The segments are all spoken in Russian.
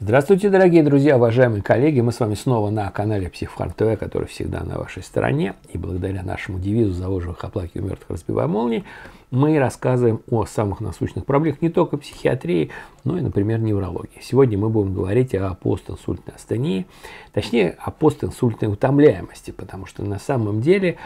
Здравствуйте, дорогие друзья, уважаемые коллеги. Мы с вами снова на канале Психфарм ТВ, который всегда на вашей стороне. И благодаря нашему девизу «Завоживых оплаки у мертвых разбивая молнии» мы рассказываем о самых насущных проблемах не только психиатрии, но и, например, неврологии. Сегодня мы будем говорить о постинсультной астении, точнее, о постинсультной утомляемости, потому что на самом деле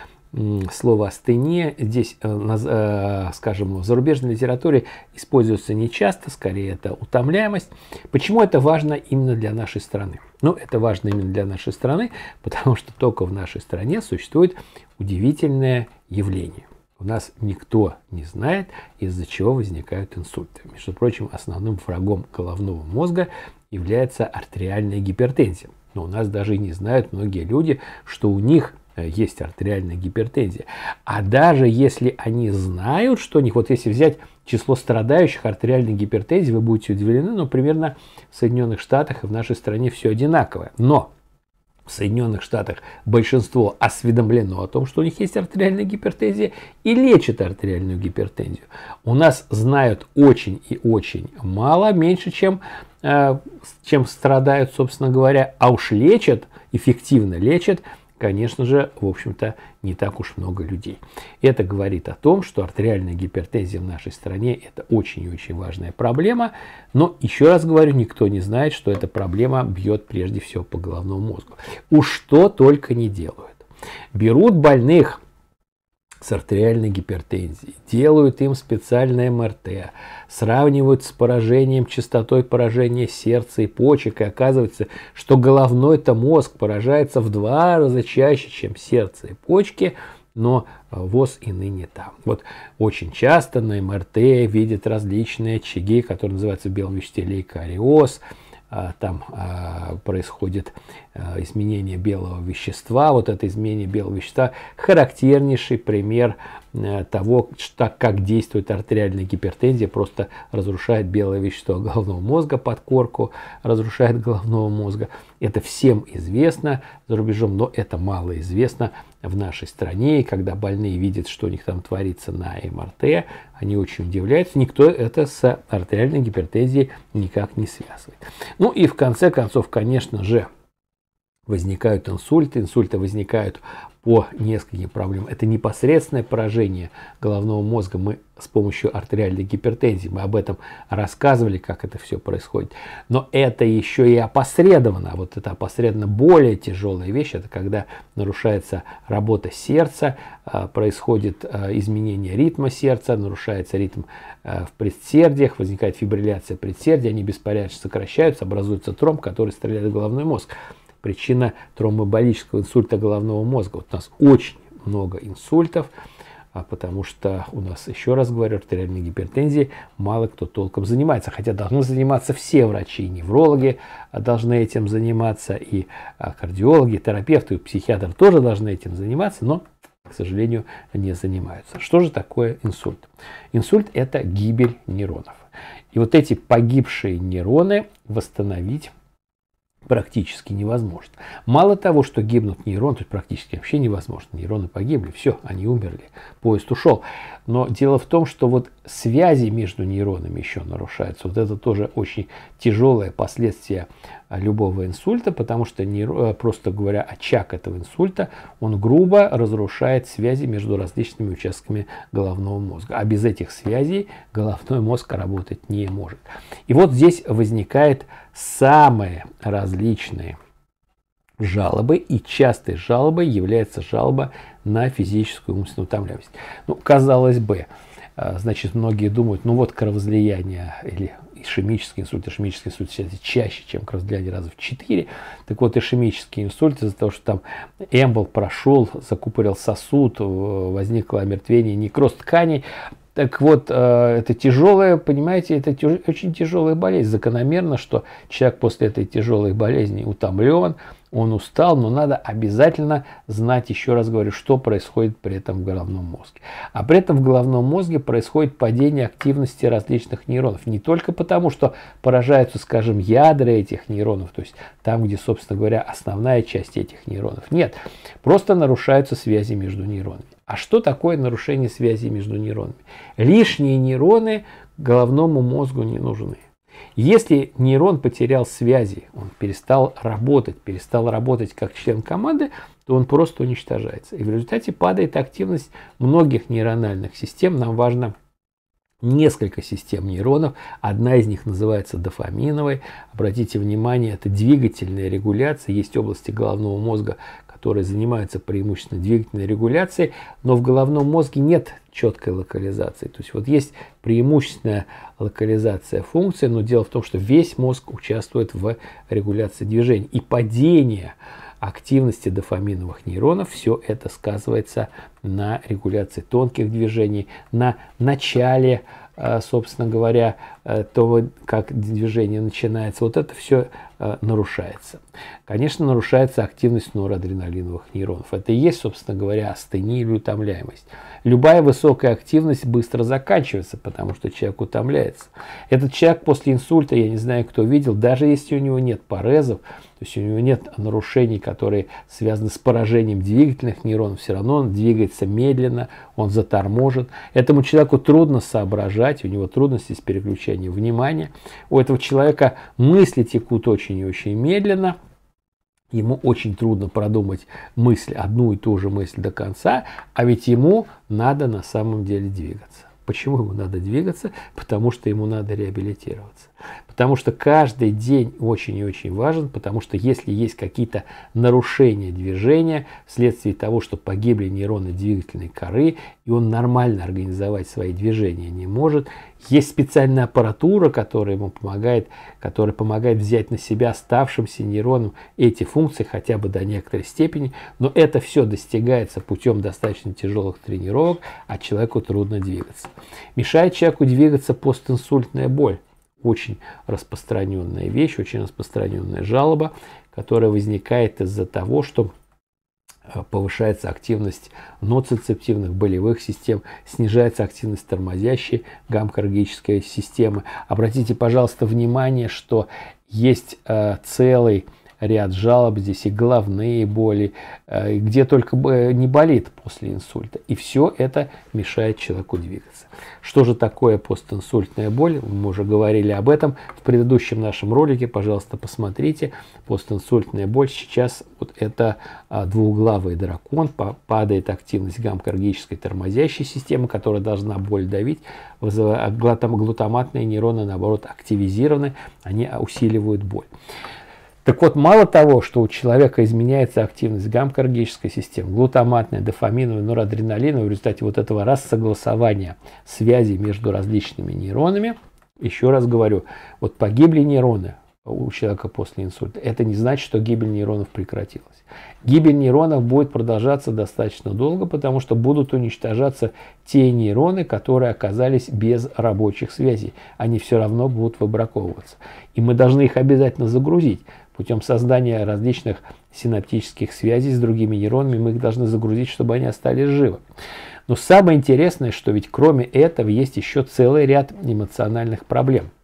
слово «астения» здесь, э, э, скажем, в зарубежной литературе используется нечасто, скорее это утомляемость. Почему это важно именно для нашей страны? Ну, это важно именно для нашей страны, потому что только в нашей стране существует удивительное явление. У нас никто не знает, из-за чего возникают инсульты. Между прочим, основным врагом головного мозга является артериальная гипертензия. Но у нас даже и не знают многие люди, что у них – Э, есть артериальная гипертензия. А даже если они знают, что у них, вот если взять число страдающих артериальной гипертензии, вы будете удивлены, но примерно в Соединенных Штатах и в нашей стране все одинаковое. Но в Соединенных Штатах большинство осведомлено о том, что у них есть артериальная гипертензия и лечит артериальную гипертензию. У нас знают очень и очень мало, меньше, чем, э, чем страдают, собственно говоря, а уж лечат, эффективно лечат – конечно же, в общем-то, не так уж много людей. Это говорит о том, что артериальная гипертензия в нашей стране – это очень и очень важная проблема. Но, еще раз говорю, никто не знает, что эта проблема бьет прежде всего по головному мозгу. Уж что только не делают. Берут больных – с артериальной гипертензией, делают им специальное МРТ, сравнивают с поражением, частотой поражения сердца и почек, и оказывается, что головной-то мозг поражается в два раза чаще, чем сердце и почки, но э, ВОЗ и ныне там. Вот очень часто на МРТ видят различные очаги, которые называются в белом веществе лейкоариоз, а, там а, происходит а, изменение белого вещества. Вот это изменение белого вещества характернейший пример э, того, так как действует артериальная гипертензия, просто разрушает белое вещество головного мозга, подкорку разрушает головного мозга. Это всем известно за рубежом, но это мало известно в нашей стране, и когда больные видят, что у них там творится на МРТ, они очень удивляются. Никто это с артериальной гипертензией никак не связывает. Ну и в конце концов, конечно же, возникают инсульты. Инсульты возникают по нескольким проблемам. Это непосредственное поражение головного мозга. Мы с помощью артериальной гипертензии, мы об этом рассказывали, как это все происходит. Но это еще и опосредованно. А вот это опосредованно более тяжелая вещь. Это когда нарушается работа сердца, а, происходит а, изменение ритма сердца, нарушается ритм в предсердиях, возникает фибрилляция предсердия, они беспорядочно сокращаются, образуется тромб, который стреляет в головной мозг причина тромбоболического инсульта головного мозга. Вот у нас очень много инсультов, а потому что у нас, еще раз говорю, артериальной гипертензии мало кто толком занимается, хотя должны заниматься все врачи, и неврологи а, должны этим заниматься, и а, кардиологи, и терапевты, и психиатры тоже должны этим заниматься, но, к сожалению, не занимаются. Что же такое инсульт? Инсульт – это гибель нейронов. И вот эти погибшие нейроны восстановить практически невозможно. Мало того, что гибнут нейроны, то есть практически вообще невозможно, нейроны погибли, все, они умерли, поезд ушел. Но дело в том, что вот связи между нейронами еще нарушаются. Вот это тоже очень тяжелое последствие а, любого инсульта, потому что, э, просто говоря, очаг этого инсульта, он грубо разрушает связи между различными участками головного мозга. А без этих связей головной мозг работать не может. И вот здесь возникает самые различные жалобы, и частой жалобой является жалоба на физическую умственную утомляемость. Ну, казалось бы, э, значит, многие думают, ну вот кровозлияние или ишемический инсульт, ишемический инсульт чаще, чем кардиоглядия раза в 4. Так вот, ишемический инсульт из-за того, что там эмбол прошел, закупорил сосуд, э, возникло омертвение, некроз тканей, так вот, э, это тяжелая, понимаете, это тяж, очень тяжелая болезнь. Закономерно, что человек после этой тяжелой болезни утомлен, он устал, но надо обязательно знать, еще раз говорю, что происходит при этом в головном мозге. А при этом в головном мозге происходит падение активности различных нейронов. Не только потому, что поражаются, скажем, ядра этих нейронов, то есть там, где, собственно говоря, основная часть этих нейронов. Нет, просто нарушаются связи между нейронами. А что такое нарушение связи между нейронами? Лишние нейроны головному мозгу не нужны. Если нейрон потерял связи, он перестал работать, перестал работать как член команды, то он просто уничтожается. И в результате падает активность многих нейрональных систем. Нам важно несколько систем нейронов. Одна из них называется дофаминовой. Обратите внимание, это двигательная регуляция. Есть области головного мозга, которые занимаются преимущественно двигательной регуляцией, но в головном мозге нет четкой локализации. То есть вот есть преимущественная локализация функции, но дело в том, что весь мозг участвует в регуляции движений. И падение активности дофаминовых нейронов, все это сказывается на регуляции тонких движений, на начале, э, собственно говоря, э, того, как движение начинается. Вот это все Э, нарушается. Конечно, нарушается активность норадреналиновых нейронов. Это и есть, собственно говоря, астения или утомляемость. Любая высокая активность быстро заканчивается, потому что человек утомляется. Этот человек после инсульта, я не знаю, кто видел, даже если у него нет порезов, то есть у него нет нарушений, которые связаны с поражением двигательных нейронов, все равно он двигается медленно, он заторможен. Этому человеку трудно соображать, у него трудности с переключением внимания. У этого человека мысли текут очень очень и очень медленно. Ему очень трудно продумать мысль, одну и ту же мысль до конца, а ведь ему надо на самом деле двигаться. Почему ему надо двигаться? Потому что ему надо реабилитироваться. Потому что каждый день очень и очень важен, потому что если есть какие-то нарушения движения вследствие того, что погибли нейроны двигательной коры, и он нормально организовать свои движения не может, есть специальная аппаратура, которая ему помогает, которая помогает взять на себя оставшимся нейронам эти функции хотя бы до некоторой степени, но это все достигается путем достаточно тяжелых тренировок, а человеку трудно двигаться. Мешает человеку двигаться постинсультная боль. Очень распространенная вещь, очень распространенная жалоба, которая возникает из-за того, что э, повышается активность ноцицептивных болевых систем, снижается активность тормозящей гамкоргической системы. Обратите, пожалуйста, внимание, что есть э, целый ряд жалоб здесь и головные боли, э, где только э, не болит после инсульта. И все это мешает человеку двигаться. Что же такое постинсультная боль? Мы уже говорили об этом в предыдущем нашем ролике. Пожалуйста, посмотрите. Постинсультная боль. Сейчас вот это а, двуглавый дракон. Падает активность гамкаргической тормозящей системы, которая должна боль давить. А, глутаматные нейроны, наоборот, активизированы. Они а, усиливают боль. Так вот, мало того, что у человека изменяется активность гамкаргической системы, глутаматная, дофаминовая, норадреналиновая, в результате вот этого рассогласования связей между различными нейронами, еще раз говорю, вот погибли нейроны у человека после инсульта, это не значит, что гибель нейронов прекратилась. Гибель нейронов будет продолжаться достаточно долго, потому что будут уничтожаться те нейроны, которые оказались без рабочих связей. Они все равно будут выбраковываться. И мы должны их обязательно загрузить. Путем создания различных синаптических связей с другими нейронами мы их должны загрузить, чтобы они остались живы. Но самое интересное, что ведь кроме этого есть еще целый ряд эмоциональных проблем –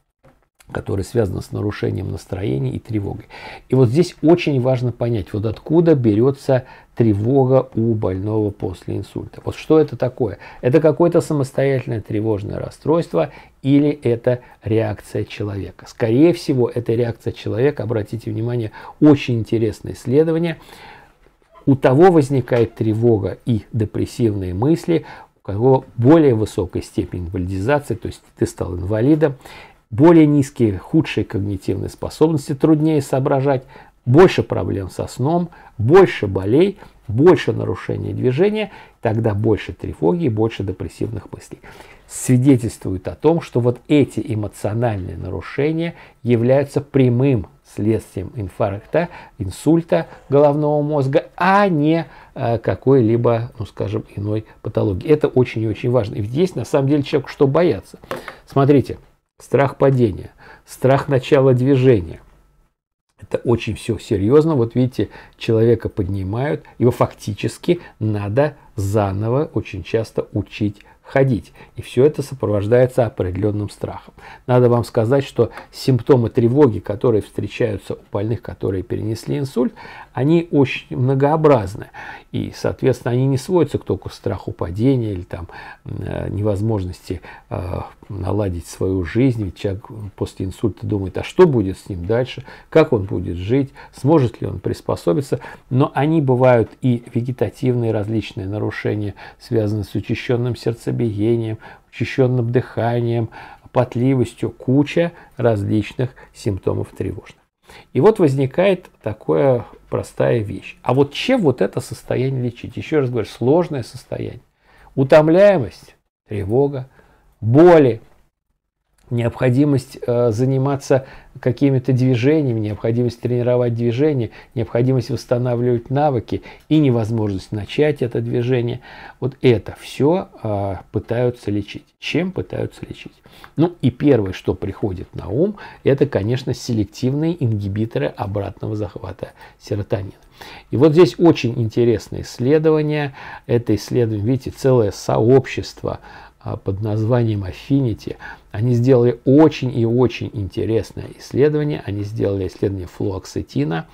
которая связана с нарушением настроения и тревогой. И вот здесь очень важно понять, вот откуда берется тревога у больного после инсульта. Вот что это такое? Это какое-то самостоятельное тревожное расстройство или это реакция человека? Скорее всего, это реакция человека. Обратите внимание, очень интересное исследование. У того возникает тревога и депрессивные мысли, у кого более высокая степень инвалидизации, то есть ты стал инвалидом, более низкие, худшие когнитивные способности, труднее соображать, больше проблем со сном, больше болей, больше нарушений движения, тогда больше тревоги и больше депрессивных мыслей. Свидетельствует о том, что вот эти эмоциональные нарушения являются прямым следствием инфаркта, инсульта головного мозга, а не э, какой-либо, ну скажем, иной патологии. Это очень и очень важно. И здесь на самом деле человек что бояться. Смотрите, страх падения, страх начала движения. Это очень все серьезно. Вот видите, человека поднимают, его фактически надо заново очень часто учить ходить. И все это сопровождается определенным страхом. Надо вам сказать, что симптомы тревоги, которые встречаются у больных, которые перенесли инсульт, они очень многообразны. И, соответственно, они не сводятся только к страху падения или там, э, невозможности э, наладить свою жизнь, ведь человек после инсульта думает, а что будет с ним дальше, как он будет жить, сможет ли он приспособиться, но они бывают и вегетативные различные нарушения, связанные с учащенным сердцебиением, учащенным дыханием, потливостью, куча различных симптомов тревожных. И вот возникает такая простая вещь. А вот чем вот это состояние лечить? Еще раз говорю, сложное состояние. Утомляемость, тревога, боли, необходимость э, заниматься какими-то движениями, необходимость тренировать движение, необходимость восстанавливать навыки и невозможность начать это движение. Вот это все э, а, пытаются лечить. Чем пытаются лечить? Ну и первое, что приходит на ум, это, конечно, селективные ингибиторы обратного захвата серотонина. И вот здесь очень интересное исследование. Это исследование, видите, целое сообщество а, под названием Affinity. Они сделали очень и очень интересное исследование. Они сделали исследование флуоксетина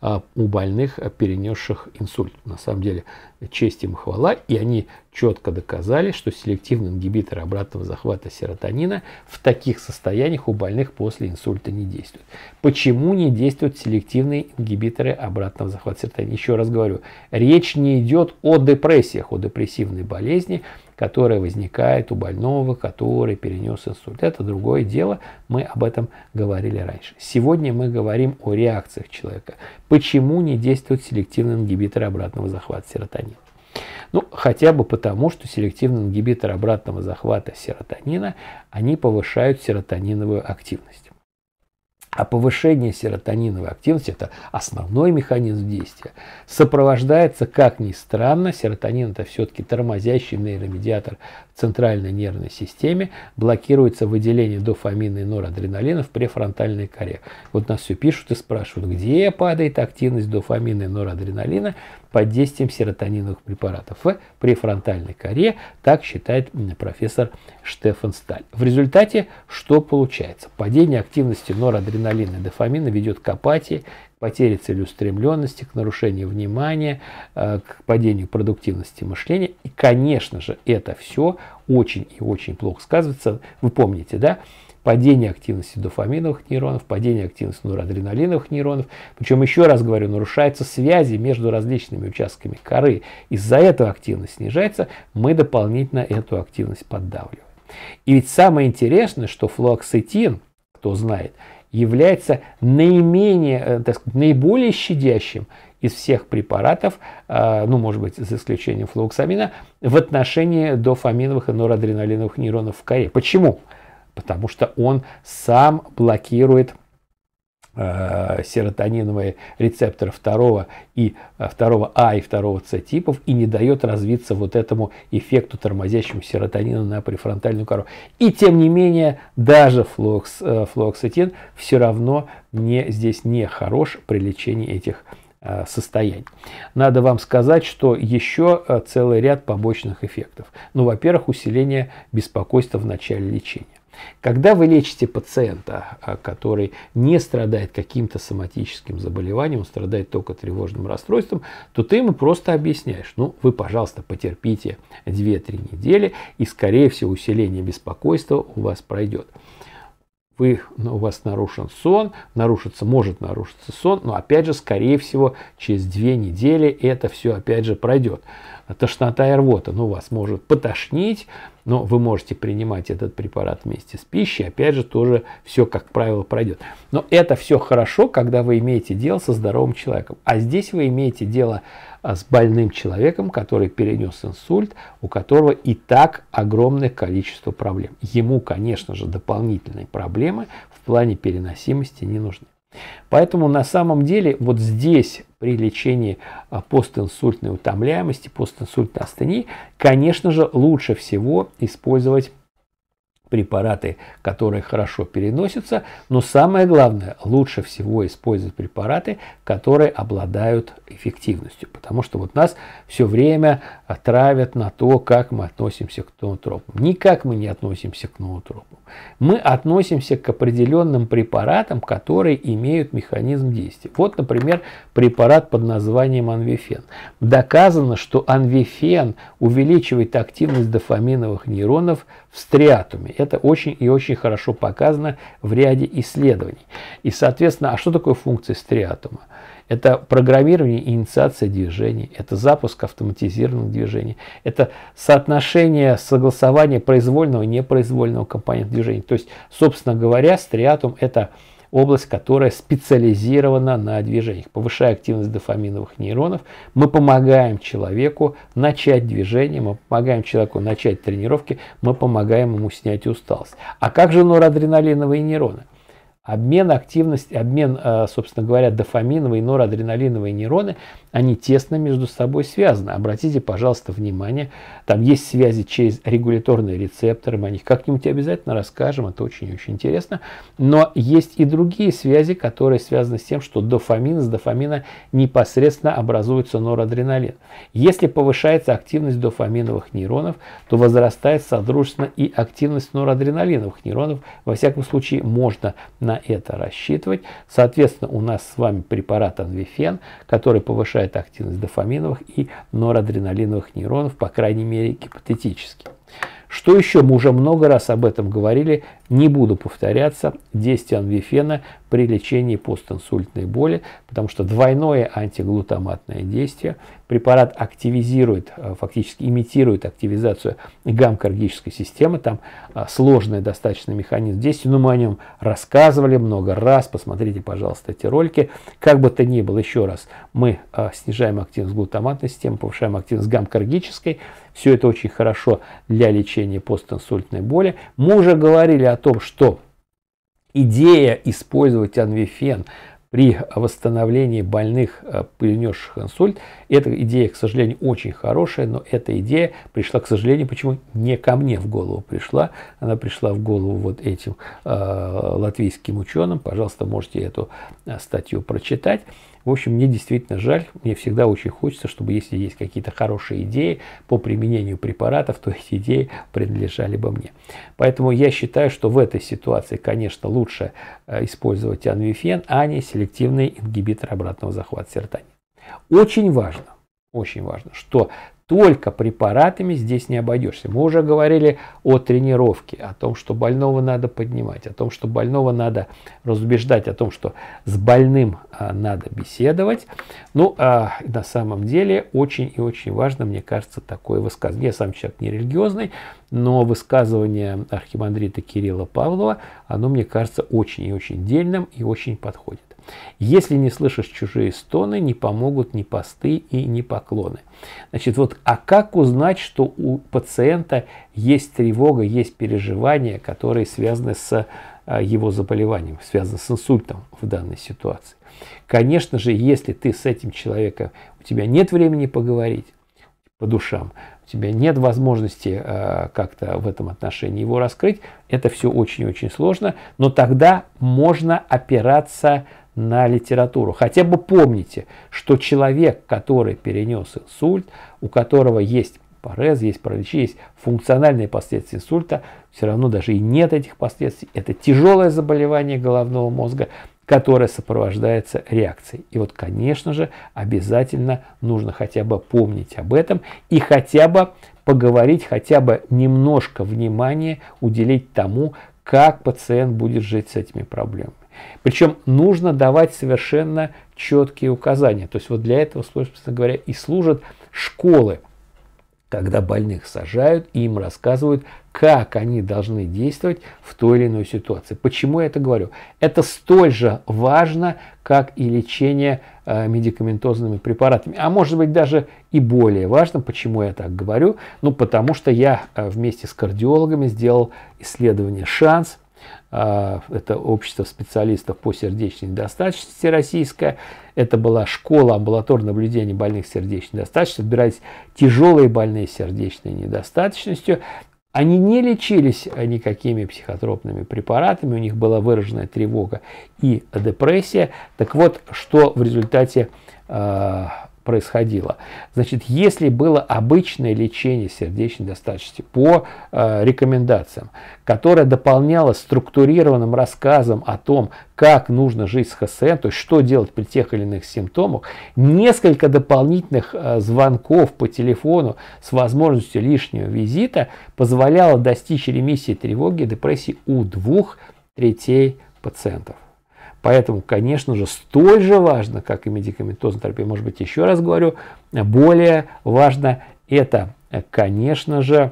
а, у больных, а, перенесших инсульт. На самом деле, честь им хвала. И они четко доказали, что селективный ингибитор обратного захвата серотонина в таких состояниях у больных после инсульта не действует. Почему не действуют селективные ингибиторы обратного захвата серотонина? Еще раз говорю, речь не идет о депрессиях, о депрессивной болезни которая возникает у больного, который перенес инсульт. Это другое дело, мы об этом говорили раньше. Сегодня мы говорим о реакциях человека. Почему не действует селективный ингибитор обратного захвата серотонина? Ну, хотя бы потому, что селективный ингибитор обратного захвата серотонина, они повышают серотониновую активность. А повышение серотониновой активности – это основной механизм действия. Сопровождается, как ни странно, серотонин – это все-таки тормозящий нейромедиатор в центральной нервной системе, блокируется выделение дофамина и норадреналина в префронтальной коре. Вот нас все пишут и спрашивают, где падает активность дофамина и норадреналина – под действием серотониновых препаратов в префронтальной коре, так считает профессор Штефан Сталь. В результате что получается? Падение активности норадреналина и дофамина ведет к апатии, потере целеустремленности, к нарушению внимания, э, к падению продуктивности мышления. И, конечно же, это все очень и очень плохо сказывается. Вы помните, да, падение активности дофаминовых нейронов, падение активности норадреналиновых нейронов. Причем, еще раз говорю, нарушаются связи между различными участками коры. Из-за этого активность снижается, мы дополнительно эту активность поддавливаем. И ведь самое интересное, что флуоксетин, кто знает, является наименее, э, так сказать, наиболее щадящим из всех препаратов, а, ну, может быть, за исключением флуоксамина, в отношении дофаминовых и норадреналиновых нейронов в коре. Почему? потому что он сам блокирует э, серотониновые рецепторы второго и э, второго А и второго С типов и не дает развиться вот этому эффекту тормозящему серотонина на префронтальную кору. И тем не менее, даже флокс, э, флуоксетин все равно не, здесь не хорош при лечении этих э, состояний. Надо вам сказать, что еще э, целый ряд побочных эффектов. Ну, во-первых, усиление беспокойства в начале лечения. Когда вы лечите пациента, а, который не страдает каким-то соматическим заболеванием, он страдает только тревожным расстройством, то ты ему просто объясняешь, ну вы, пожалуйста, потерпите 2-3 недели, и, скорее всего, усиление беспокойства у вас пройдет вы, ну, у вас нарушен сон, нарушится, может нарушиться сон, но опять же, скорее всего, через две недели это все опять же пройдет. Тошнота и рвота, ну, вас может потошнить, но вы можете принимать этот препарат вместе с пищей, опять же, тоже все, как правило, пройдет. Но это все хорошо, когда вы имеете дело со здоровым человеком. А здесь вы имеете дело а с больным человеком, который перенес инсульт, у которого и так огромное количество проблем. Ему, конечно же, дополнительные проблемы в плане переносимости не нужны. Поэтому на самом деле вот здесь при лечении а, постинсультной утомляемости, постинсультной астении, конечно же, лучше всего использовать препараты, которые хорошо переносятся, но самое главное, лучше всего использовать препараты, которые обладают эффективностью, потому что вот нас все время а, травят на то, как мы относимся к ноотропам. Никак мы не относимся к ноотропам. Мы относимся к определенным препаратам, которые имеют механизм действия. Вот, например, препарат под названием анвифен. Доказано, что анвифен увеличивает активность дофаминовых нейронов в стриатуме. Это очень и очень хорошо показано в ряде исследований. И, соответственно, а что такое функция стриатума? Это программирование и инициация движений, это запуск автоматизированных движений, это соотношение согласования произвольного и непроизвольного компонента движения. То есть, собственно говоря, стриатум – это область, которая специализирована на движениях. Повышая активность дофаминовых нейронов, мы помогаем человеку начать движение, мы помогаем человеку начать тренировки, мы помогаем ему снять усталость. А как же норадреналиновые нейроны? Обмен активности, обмен, э, собственно говоря, дофаминовые и норадреналиновые нейроны – они тесно между собой связаны. Обратите, пожалуйста, внимание, там есть связи через регуляторные рецепторы, мы о них как-нибудь обязательно расскажем, это очень-очень интересно. Но есть и другие связи, которые связаны с тем, что дофамин с дофамина непосредственно образуется норадреналин. Если повышается активность дофаминовых нейронов, то возрастает содружественно и активность норадреналиновых нейронов. Во всяком случае, можно на это рассчитывать. Соответственно, у нас с вами препарат анвифен, который повышает снижает активность дофаминовых и норадреналиновых нейронов, по крайней мере, гипотетически. Что еще? Мы уже много раз об этом говорили, не буду повторяться. Действие анвифена при лечении постинсультной боли, потому что двойное антиглутаматное действие. Препарат активизирует, э, фактически имитирует активизацию гамкоргической системы. Там э, сложный достаточно механизм действия, но мы о нем рассказывали много раз. Посмотрите, пожалуйста, эти ролики. Как бы то ни было, еще раз, мы э, снижаем активность глутаматной системы, повышаем активность гамкоргической, все это очень хорошо для лечения постинсультной боли. Мы уже говорили о том, что идея использовать анвифен при восстановлении больных, э, перенесших инсульт. Эта идея, к сожалению, очень хорошая, но эта идея пришла, к сожалению, почему не ко мне в голову пришла. Она пришла в голову вот этим э, латвийским ученым. Пожалуйста, можете эту э, статью прочитать. В общем, мне действительно жаль, мне всегда очень хочется, чтобы если есть какие-то хорошие идеи по применению препаратов, то эти идеи принадлежали бы мне. Поэтому я считаю, что в этой ситуации, конечно, лучше э, использовать анвифен, а не селективный ингибитор обратного захвата серотонина. Очень важно, очень важно, что только препаратами здесь не обойдешься. Мы уже говорили о тренировке, о том, что больного надо поднимать, о том, что больного надо разубеждать, о том, что с больным а, надо беседовать. Ну, а, на самом деле, очень и очень важно, мне кажется, такое высказывание. Я сам человек нерелигиозный но высказывание архимандрита Кирилла Павлова, оно, мне кажется, очень и очень дельным и очень подходит. Если не слышишь чужие стоны, не помогут ни посты и ни поклоны. Значит, вот, а как узнать, что у пациента есть тревога, есть переживания, которые связаны с а, его заболеванием, связаны с инсультом в данной ситуации? Конечно же, если ты с этим человеком, у тебя нет времени поговорить, по душам у тебя нет возможности э, как-то в этом отношении его раскрыть. Это все очень-очень сложно, но тогда можно опираться на литературу. Хотя бы помните, что человек, который перенес инсульт, у которого есть парез, есть параличи, есть функциональные последствия инсульта, все равно даже и нет этих последствий. Это тяжелое заболевание головного мозга, которая сопровождается реакцией. И вот, конечно же, обязательно нужно хотя бы помнить об этом и хотя бы поговорить, хотя бы немножко внимания уделить тому, как пациент будет жить с этими проблемами. Причем нужно давать совершенно четкие указания. То есть вот для этого, собственно говоря, и служат школы – когда больных сажают и им рассказывают, как они должны действовать в той или иной ситуации. Почему я это говорю? Это столь же важно, как и лечение э, медикаментозными препаратами. А может быть даже и более важно, почему я так говорю. Ну, потому что я э, вместе с кардиологами сделал исследование «Шанс», а, это общество специалистов по сердечной недостаточности российское, это была школа амбулаторного наблюдения больных сердечной недостаточностью, отбирались тяжелые больные сердечной недостаточностью, они не лечились никакими психотропными препаратами, у них была выраженная тревога и депрессия. Так вот, что в результате э, происходило. Значит, если было обычное лечение сердечной недостаточности по э, рекомендациям, которое дополнялось структурированным рассказом о том, как нужно жить с ХСН, то есть что делать при тех или иных симптомах, несколько дополнительных э, звонков по телефону с возможностью лишнего визита позволяло достичь ремиссии тревоги и депрессии у двух третей пациентов. Поэтому, конечно же, столь же важно, как и медикаментозная терапия, может быть, еще раз говорю, более важно это, конечно же,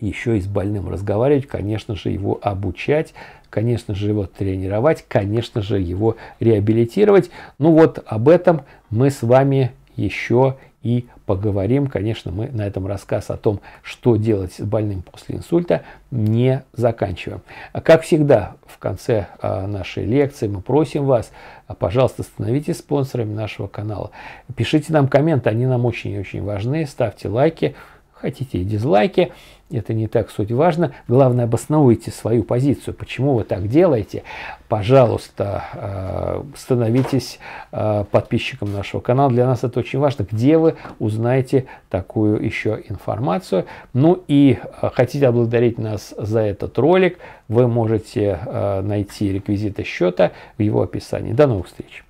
еще и с больным разговаривать, конечно же, его обучать, конечно же, его тренировать, конечно же, его реабилитировать. Ну вот об этом мы с вами еще и поговорим. Конечно, мы на этом рассказ о том, что делать с больным после инсульта, не заканчиваем. Как всегда, в конце а, нашей лекции мы просим вас, а, пожалуйста, становитесь спонсорами нашего канала. Пишите нам комменты, они нам очень и очень важны. Ставьте лайки, хотите и дизлайки это не так суть важно. Главное, обосновывайте свою позицию, почему вы так делаете. Пожалуйста, э, становитесь э, подписчиком нашего канала. Для нас это очень важно, где вы узнаете такую еще информацию. Ну и э, хотите отблагодарить нас за этот ролик, вы можете найти реквизиты счета в его описании. До новых встреч!